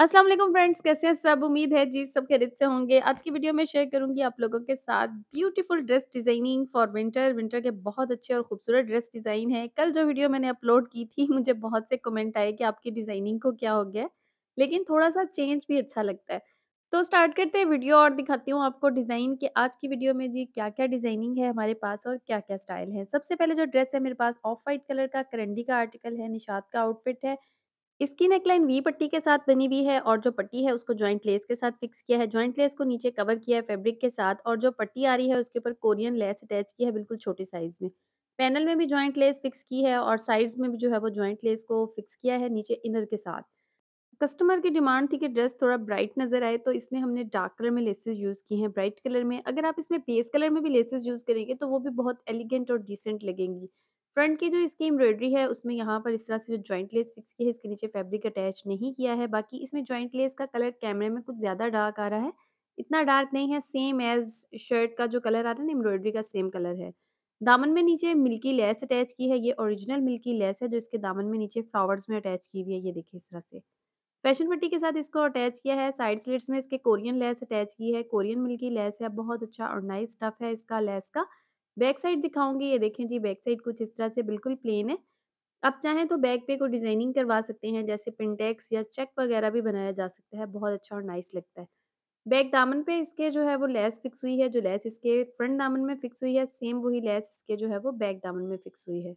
अस्सलाम वालेकुम फ्रेंड्स कैसे हैं सब उम्मीद है जी सब खैरियत से होंगे आज की वीडियो में शेयर करूंगी आप लोगों के साथ beautiful dress designing for winter winter के बहुत अच्छे और खूबसूरत ड्रेस डिजाइन है कल जो वीडियो मैंने अपलोड की थी मुझे बहुत से कमेंट आए कि आपकी डिजाइनिंग को क्या हो गया लेकिन थोड़ा सा चेंज भी अच्छा लगता है तो स्टार्ट करते हैं वीडियो और दिखाती हूँ आपको डिजाइन के आज की वीडियो में जी क्या क्या डिजाइनिंग है हमारे पास और क्या क्या स्टाइल है सबसे पहले जो ड्रेस है मेरे पास ऑफ वाइट कलर का करंडी का आर्टिकल है निशाद का आउटफिट है इसकी नेकलाइन वी पट्टी के साथ बनी हुई है और जो पट्टी है उसको ज्वाइंट लेस के साथ फिक्स किया है ज्वाइंट लेस को नीचे कवर किया है फैब्रिक के साथ और जो पट्टी आ रही है उसके ऊपर कोरियन लेस अटैच की है बिल्कुल छोटे साइज में पैनल में भी ज्वाइंट लेस फिक्स की है और साइड्स में भी जो है वो ज्वाइंट लेस को फिक्स किया है नीचे इनर के साथ कस्टमर की डिमांड थी कि ड्रेस थोड़ा ब्राइट नज़र आए तो इसमें हमने डार्क कलर में लेसेस यूज़ की हैं ब्राइट कलर में अगर आप इसमें पेस कलर में भी लेसेस यूज़ करेंगे तो वो भी बहुत एलिगेंट और डिसेंट लगेंगी फ्रंट की जो इसकी एम्ब्रॉयडरी है उसमें यहाँ पर इस तरह से जो ज्वाइंट लेस फिक्स की है इसके नीचे फैब्रिक अटैच नहीं किया है बाकी इसमें ज्वाइंट लेस का कलर कैमरे में कुछ ज़्यादा डार्क आ रहा है इतना डार्क नहीं है सेम एज शर्ट का जो कलर आ रहा है ना एम्ब्रॉयडरी का सेम कलर है दामन में नीचे मिल्की लेस अटैच की है ये ओरिजिनल मिल्की लेस है जो इसके दामन में नीचे फ्लावर्स में अटैच की हुई है ये देखिए इस तरह से फैशन पट्टी के साथ इसको अटैच किया है साइड स्लिट्स में इसके कोरियन लेस अटैच की है कोरियन मिल्की लेस है बहुत अच्छा और नाइस स्टफ है इसका लेस का बैक साइड दिखाऊंगी ये देखें जी बैक साइड कुछ इस तरह से बिल्कुल प्लेन है आप चाहें तो बैक पे को डिजाइनिंग करवा सकते हैं जैसे पिनटेक्स या चेक वगैरह भी बनाया जा सकता है बहुत अच्छा और नाइस लगता है बैक दामन पे इसके जो है वो लेस फिक्स हुई है जो लेस इसके फ्रंट दामन में फिक्स हुई है सेम वही लेस इसके जो है वो बैक दामन में फिक्स हुई है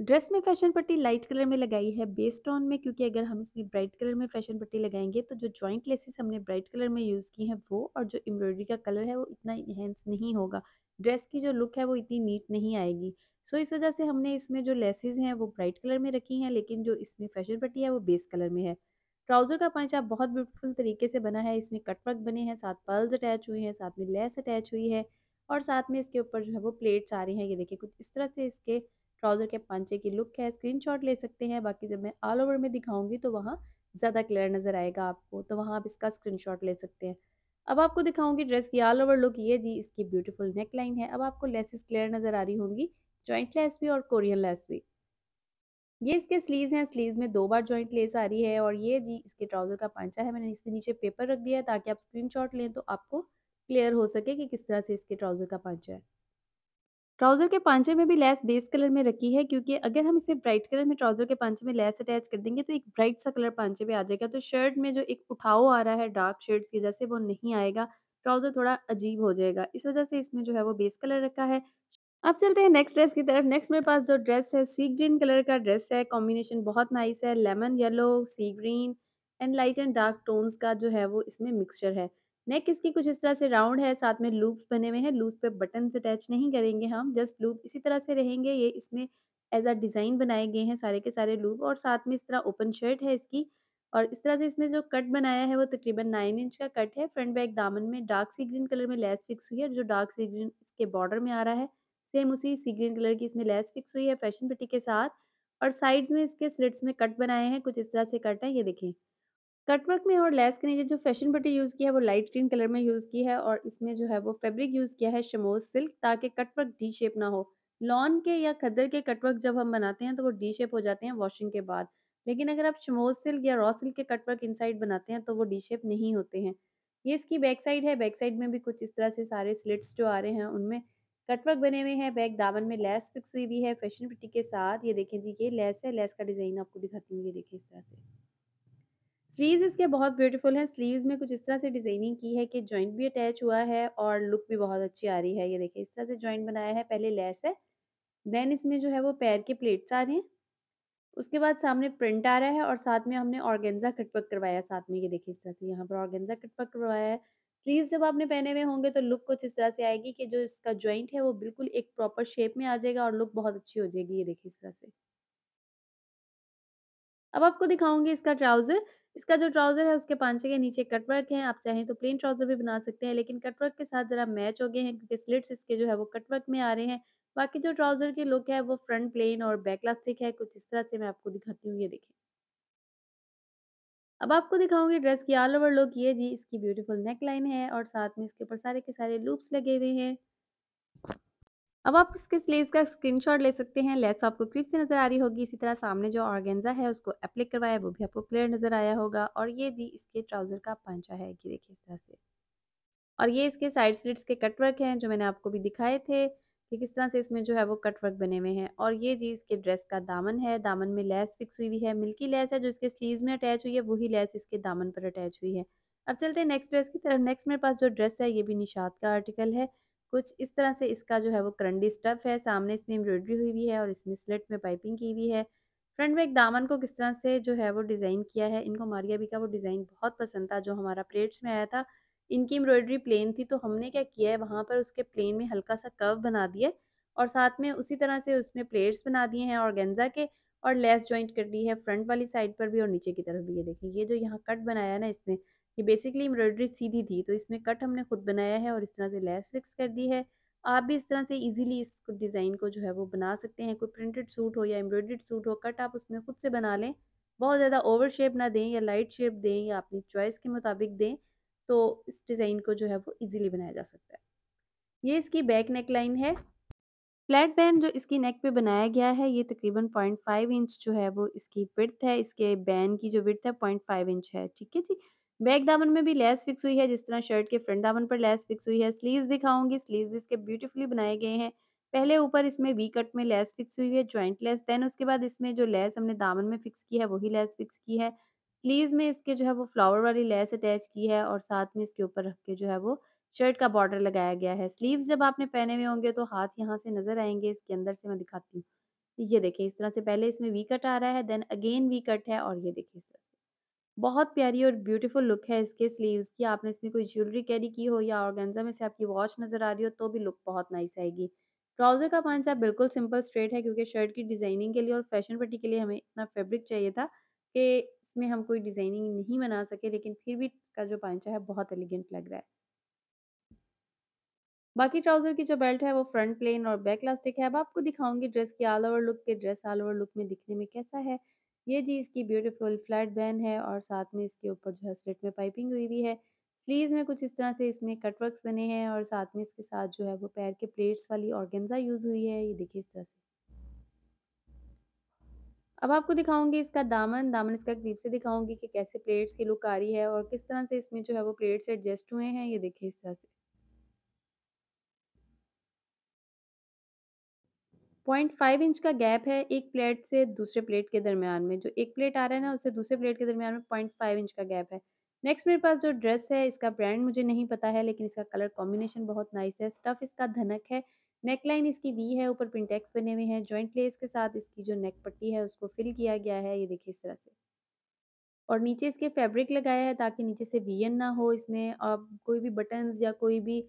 ड्रेस में फैशन पट्टी लाइट कलर में लगाई है बेस ऑन में क्योंकि अगर हम इसमें ब्राइट कलर में फैशन पट्टी लगाएंगे तो जो जॉइंट लेसेस हमने ब्राइट कलर में यूज़ की हैं वो और जो एम्ब्रॉयडरी का कलर है वो इतना इनहेंस नहीं होगा ड्रेस की जो लुक है वो इतनी नीट नहीं आएगी सो so, इस वजह से हमने इसमें जो लेसेज हैं वो ब्राइट कलर में रखी हैं लेकिन जो इसमें फैशन पट्टी है वो बेस कलर में है ट्राउज़र का पंचा बहुत ब्यूटीफुल तरीके से बना है इसमें कटवर्क बने हैं साथ पर्ल्स अटैच हुई हैं साथ में लेस अटैच हुई है और साथ में इसके ऊपर जो है वो प्लेट्स आ रही हैं ये देखिए कुछ इस तरह से इसके ट्राउज़र के पंचे की लुक है स्क्रीन ले सकते हैं बाकी जब मैं ऑल ओवर में दिखाऊंगी तो वहाँ ज़्यादा क्लियर नज़र आएगा आपको तो वहाँ आप इसका स्क्रीन ले सकते हैं अब आपको दिखाऊंगी ड्रेस की ऑल ओवर लुक ये जी इसकी ब्यूटीफुल नेक लाइन है अब आपको लेसेस क्लियर नजर आ रही होंगी ज्वाइंट लेस भी और कोरियन लेस भी ये इसके स्लीव्स हैं स्लीव्स में दो बार जॉइंट लेस आ रही है और ये जी इसके ट्राउजर का पांचा है मैंने इसके नीचे पेपर रख दिया है ताकि आप स्क्रीन लें तो आपको क्लियर हो सके कि किस तरह से इसके ट्राउजर का पांचा है ट्राउजर के पांचे में भी लैस बेस कलर में रखी है क्योंकि अगर हम इसमें ब्राइट कलर में ट्राउजर के पांचे में लैस अटैच कर देंगे तो एक ब्राइट सा कलर पांचे में आ जाएगा तो शर्ट में जो एक उठाओ आ रहा है डार्क शेड की वजह से वो नहीं आएगा ट्राउजर थोड़ा अजीब हो जाएगा इस वजह से इसमें जो है वो बेस कलर रखा है अब चलते हैं नेक्स्ट ड्रेस की तरफ नेक्स्ट मेरे पास जो ड्रेस है सी ग्रीन कलर का ड्रेस है कॉम्बिनेशन बहुत नाइस है lemon yellow sea green and light and dark tones का जो है वो इसमें मिक्सचर है नेक इसकी कुछ इस तरह से राउंड है साथ में लूप्स बने हुए हैं लूप्स पे बटन अटैच नहीं करेंगे हम जस्ट लूप इसी तरह से रहेंगे ये इसमें एज अ डिज़ाइन बनाए गए हैं सारे के सारे लूप और साथ में इस तरह ओपन शर्ट है इसकी और इस तरह से इसमें जो कट बनाया है वो तकरीबन नाइन इंच का कट है फ्रंट बैक दामन में डार्क सी ग्रीन कलर में लेस फिक्स हुई है जो डार्क सी ग्रीन इसके बॉर्डर में आ रहा है सेम उसी सी ग्रीन कलर की इसमें लेस फिक्स हुई है फैशन पट्टी के साथ और साइड्स में इसके स्लिट्स में कट बनाए हैं कुछ इस तरह से कट है ये देखें कटवर्क में और लेस के नीचे जो फैशन बटी यूज़ किया है वो लाइट ग्रीन कलर में यूज़ की है और इसमें जो है वो फैब्रिक यूज़ किया है शमोज सिल्क ताकि कटवर्क डी शेप ना हो लॉन के या खदर के कटवर्क जब हम बनाते हैं तो वो डी शेप हो जाते हैं वॉशिंग के बाद लेकिन अगर आप शमोज सिल्क या रॉ सिल्क के कटवर्क इनसाइड बनाते हैं तो वो डी शेप नहीं होते हैं ये इसकी बैक साइड है बैक साइड में भी कुछ इस तरह से सारे स्लिट्स जो आ रहे हैं उनमें कटवर्क बने हुए हैं बैक दामन में लेस फिक्स हुई हुई है फैशन पिटी के साथ ये देखें जी ये लेस है लेस का डिज़ाइन आपको दिखाती हूँ ये देखें इस तरह से स्लीव्स इसके बहुत ब्यूटीफुल हैं स्लीव्स में कुछ इस तरह से डिजाइनिंग की है कि जॉइंट भी अटैच हुआ है और लुक भी बहुत अच्छी आ रही है ये देखिए इस तरह से जॉइंट बनाया है पहले लेस है देन इसमें जो है वो पैर के प्लेट्स आ रहे हैं उसके बाद सामने प्रिंट आ रहा है और साथ में हमने ऑर्गेंजा कटपक करवाया साथ में ये देखिए इस तरह से यहाँ पर ऑर्गेंजा कटपक करवाया है स्लीव जब आपने पहने हुए होंगे तो लुक कुछ इस तरह से आएगी कि जो इसका ज्वाइंट है वो बिल्कुल एक प्रॉपर शेप में आ जाएगा और लुक बहुत अच्छी हो जाएगी ये देखिए इस तरह से अब आपको दिखाऊंगी इसका ट्राउजर इसका जो ट्राउजर है उसके पांचे के नीचे कटवर्क है आप चाहें तो प्लेन ट्राउजर भी बना सकते हैं लेकिन कटवर्क के साथ जरा मैच हो गए हैं क्योंकि स्लिट्स इसके जो है वो कटवर्क में आ रहे हैं बाकी जो ट्राउजर के लुक है वो फ्रंट प्लेन और बैक लास्टिक है कुछ इस तरह से मैं आपको दिखाती हूँ ये देखें अब आपको दिखाऊंगी ड्रेस की ऑल ओवर लुक ये जी इसकी ब्यूटीफुल नेक लाइन है और साथ में इसके ऊपर सारे के सारे लूप्स लगे हुए हैं अब आप इसके स्लीव का स्क्रीनशॉट ले सकते हैं लेस आपको क्रीप से नज़र आ रही होगी इसी तरह सामने जो ऑर्गेंजा है उसको अप्लाई करवाया वो भी आपको क्लियर नज़र आया होगा और ये जी इसके ट्राउज़र का पंचा है कि देखिए इस तरह से और ये इसके साइड स्लिट्स के कटवर्क हैं जो मैंने आपको भी दिखाए थे कि किस तरह से इसमें जो है वो कटवर्क बने हुए हैं और ये जी इसके ड्रेस का दामन है दामन में लेस फिक्स हुई हुई है मिल्की लेस है जो इसके स्लीव में अटैच हुई है वही लेस इसके दामन पर अटैच हुई है अब चलते हैं नेक्स्ट ड्रेस की तरफ नेक्स्ट मेरे पास जो ड्रेस है ये भी निषाद का आर्टिकल है कुछ इस तरह से इसका जो है वो करंडी स्टफ है सामने इसमें एम्ब्रॉयडरी हुई हुई है और इसमें स्लिट में पाइपिंग की हुई है फ्रंट में एक दामन को किस तरह से जो है वो डिज़ाइन किया है इनको मारिया भी का वो डिज़ाइन बहुत पसंद था जो हमारा प्लेट्स में आया था इनकी एम्ब्रॉयडरी प्लेन थी तो हमने क्या किया है वहाँ पर उसके प्लेन में हल्का सा कर्व बना दिया और साथ में उसी तरह से उसमें प्लेट्स बना दिए हैं और गेंजा के और लेस ज्वाइंट कर दी है फ्रंट वाली साइड पर भी और नीचे की तरफ भी ये देखिए ये जो यहाँ कट बनाया ना इसने ये बेसिकली एम्ब्रॉयडरी सीधी थी तो इसमें कट हमने खुद बनाया है और इस तरह से लेस फिक्स कर दी है आप भी इस तरह से इजीली इस डिज़ाइन को जो है वो बना सकते हैं कोई प्रिंटेड सूट हो या एम्ब्रॉयड सूट हो कट आप उसमें खुद से बना लें बहुत ज़्यादा ओवर शेप ना दें या लाइट शेप दें या अपनी चॉइस के मुताबिक दें तो इस डिज़ाइन को जो है वो ईजिली बनाया जा सकता है ये इसकी बैक नेक लाइन है फ्लैट बैंड जो इसकी नेक पे बनाया गया है ये तकरीबन पॉइंट फाइव इंच जो है वो इसकी विर्थ है इसके बैंड की जो विर्थ है पॉइंट फाइव इंच है ठीक है जी बैक दामन में भी लेस फिक्स हुई है जिस तरह शर्ट के फ्रंट दामन पर लेस फिक्स हुई है स्लीव्स दिखाऊंगी स्लीव्स इसके ब्यूटीफुली बनाए गए हैं पहले ऊपर इसमें वी कट में लेस फिक्स हुई है ज्वाइंट लेस देन उसके बाद इसमें जो लेस हमने दामन में फिक्स की है वही लेस फिक्स की है स्लीव में इसके जो है वो फ्लावर वाली लेस अटैच की है और साथ में इसके ऊपर रख के जो है वो शर्ट का बॉर्डर लगाया गया है स्लीव्स जब आपने पहने हुए होंगे तो हाथ यहाँ से नजर आएंगे इसके अंदर से मैं दिखाती हूँ ये देखिए इस तरह से पहले इसमें वी कट आ रहा है देन अगेन वी कट है और ये देखिए इस तरह बहुत प्यारी और ब्यूटीफुल लुक है इसके स्लीव्स की। आपने इसमें कोई ज्वेलरी कैरी की हो या ऑर्गेन्जा में से आपकी वॉच नज़र आ रही हो तो भी लुक बहुत नाइस आएगी। ट्राउज़र का पाँच आप बिल्कुल सिंपल स्ट्रेट है क्योंकि शर्ट की डिज़ाइनिंग के लिए और फैशन पट्टी के लिए हमें इतना फेब्रिक चाहिए था कि इसमें हम कोई डिज़ाइनिंग नहीं बना सके लेकिन फिर भी इसका जो पाँचा है बहुत एलिगेंट लग रहा है। बाकी ट्राउज़र की जो बेल्ट है वो फ्रंट प्लेन और बैक लास्टिक है। अब आपको दिखाऊंगी ड्रेस की ऑल ओवर लुक के ड्रेस ऑल ओवर लुक में दिखने में कैसा है। ये जी इसकी ब्यूटीफुल फ्लैट बैन है और साथ में इसके ऊपर जो है स्लिट में पाइपिंग हुई हुई है स्लीव में कुछ इस तरह से इसमें कटवर्क्स बने हैं और साथ में इसके साथ जो है वो पैर के प्लेट्स वाली ऑर्गेंजा यूज़ हुई है ये देखिए इस तरह से अब आपको दिखाऊंगी इसका दामन दामन इसका करीब से दिखाऊंगी कि कैसे प्लेट्स की लुक आ रही है और किस तरह से इसमें जो है वो प्लेट्स एडजस्ट हुए हैं ये देखिए इस तरह से पॉइंट फाइव इंच का गैप है एक प्लेट से दूसरे प्लेट के दरमियान में जो एक प्लेट आ रहा है ना उससे दूसरे प्लेट के दरमियान में पॉइंट फाइव इंच का गैप है नेक्स्ट मेरे पास जो ड्रेस है इसका ब्रांड मुझे नहीं पता है लेकिन इसका कलर कॉम्बिनेशन बहुत नाइस है स्टफ इसका धनक है नेकलाइन इसकी वी है ऊपर प्रिंटेक्स बने हुए हैं ज्वाइंट लेस के साथ इसकी जो नेक पट्टी है उसको फिल किया गया है ये देखिए इस तरह से और नीचे इसके फैब्रिक लगाया है ताकि नीचे से वी ना हो इसमें आप कोई भी बटन्स या कोई भी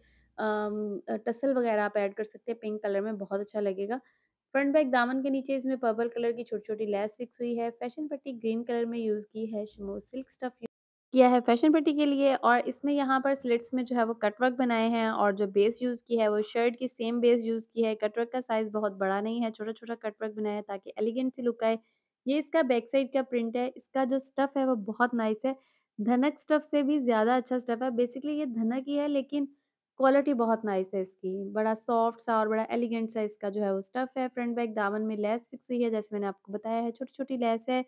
टसल वगैरह आप ऐड कर सकते हैं पिंक कलर में बहुत अच्छा लगेगा फ्रंट बैक दामन के नीचे इसमें पर्पल कलर की छोटी छोटी लैस फिक्स हुई है फैशन पट्टी ग्रीन कलर में यूज की है शमो सिल्क स्टफ किया है फैशन पट्टी के लिए और इसमें यहाँ पर स्लिट्स में जो है वो कटवर्क बनाए हैं और जो बेस यूज़ की है वो शर्ट की सेम बेस यूज़ की है कटवर्क का साइज़ बहुत बड़ा नहीं है छोटा छोटा कटवर्क बनाया है ताकि एलिगेंट सी लुक आए ये इसका बैक साइड का प्रिंट है इसका जो स्टफ़ है वो बहुत नाइस है धनक स्टफ़ से भी ज़्यादा अच्छा स्टफ़ है बेसिकली ये धनक ही है लेकिन क्वालिटी बहुत नाइस है इसकी बड़ा सॉफ्ट सा और बड़ा एलिगेंट सा इसका जो है वो स्टफ है फ्रंट बैक दामन में लेस फिक्स हुई है जैसे मैंने आपको बताया है छोटी छोटी लेस है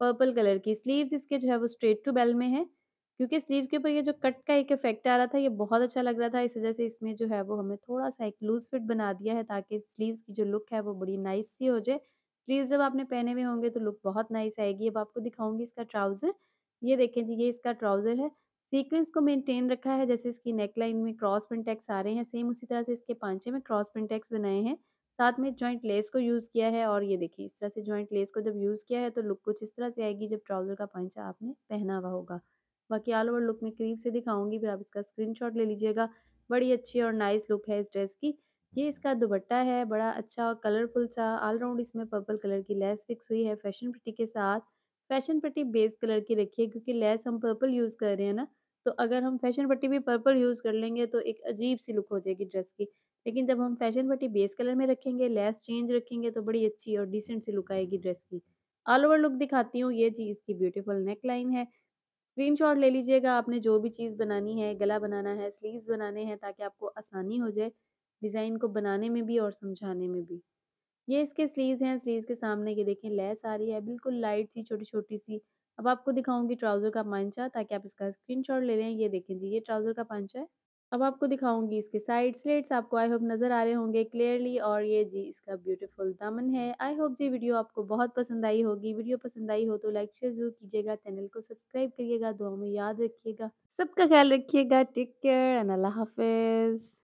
पर्पल कलर की स्लीव्स इसके जो है वो स्ट्रेट टू बेल में है क्योंकि स्लीव के ऊपर ये जो कट का एक इफेक्ट आ रहा था ये बहुत अच्छा लग रहा था इस वजह से इसमें जो है वो हमें थोड़ा सा एक लूज फिट बना दिया है ताकि स्लीव की जो लुक है वो बड़ी नाइस सी हो जाए स्लीव जब आपने पहने हुए होंगे तो लुक बहुत नाइस आएगी अब आपको दिखाऊंगी इसका ट्राउजर ये देखें जी ये इसका ट्राउजर है सीक्वेंस को मेंटेन रखा है जैसे इसकी नेकलाइन में क्रॉस प्रिंटेक्स आ रहे हैं सेम उसी तरह से इसके पांचे में क्रॉस प्रिंटेक्स बनाए हैं साथ में जॉइंट लेस को यूज़ किया है और ये देखिए इस तरह से जॉइंट लेस को जब यूज़ किया है तो लुक कुछ इस तरह से आएगी जब ट्राउज़र का पांचा आपने पहना हुआ होगा बाकी ऑल ओवर लुक में करीब से दिखाऊंगी फिर आप इसका शॉट ले लीजिएगा बड़ी अच्छी और नाइस लुक है इस ड्रेस की ये इसका दुपट्टा है बड़ा अच्छा और कलरफुल सा ऑलराउंड इसमें पर्पल कलर की लेस फिक्स हुई है फैशन पट्टी के साथ फैशन पट्टी बेस कलर की रखी है क्योंकि लेस हम पर्पल यूज़ कर रहे हैं ना तो अगर हम फैशन पट्टी भी पर्पल यूज़ कर लेंगे तो एक अजीब-सी लुक हो जाएगी ड्रेस की। लेकिन जब हम फैशन पट्टी बेस कलर में रखेंगे, लेस चेंज रखेंगे तो बड़ी अच्छी और डिसेंट सी लुक आएगी ड्रेस की। ऑल ओवर लुक दिखाती हूँ ये जी इसकी ब्यूटीफुल लाइन है। स्क्रीनशॉट ले लीजिएगा आपने जो भी चीज़ बनानी है, गला बनाना है, स्लीव बनाने हैं ताकि आपको आसानी हो जाए डिज़ाइन को बनाने में भी और समझाने में भी। ये इसके स्लीव्स हैं, स्लीव्स के सामने ये देखें लेस आ रही है, बिल्कुल लाइट सी छोटी-छोटी सी। अब आपको दिखाऊंगी ट्राउजर का पांचा ताकि आप इसका स्क्रीनशॉट ले लें ये देखें जी ये ट्राउजर का पांचा है अब आपको दिखाऊंगी इसके साइड स्लेट्स आपको आई होप नज़र आ रहे होंगे क्लियरली और ये जी इसका ब्यूटीफुल दामन है आई होप जी वीडियो आपको बहुत पसंद आई होगी वीडियो पसंद आई हो तो लाइक शेयर जरूर कीजिएगा चैनल को सब्सक्राइब करिएगा दुआ में याद रखिएगा सबका ख्याल रखिएगा टेक केयर एंड अल्लाह हाफिज़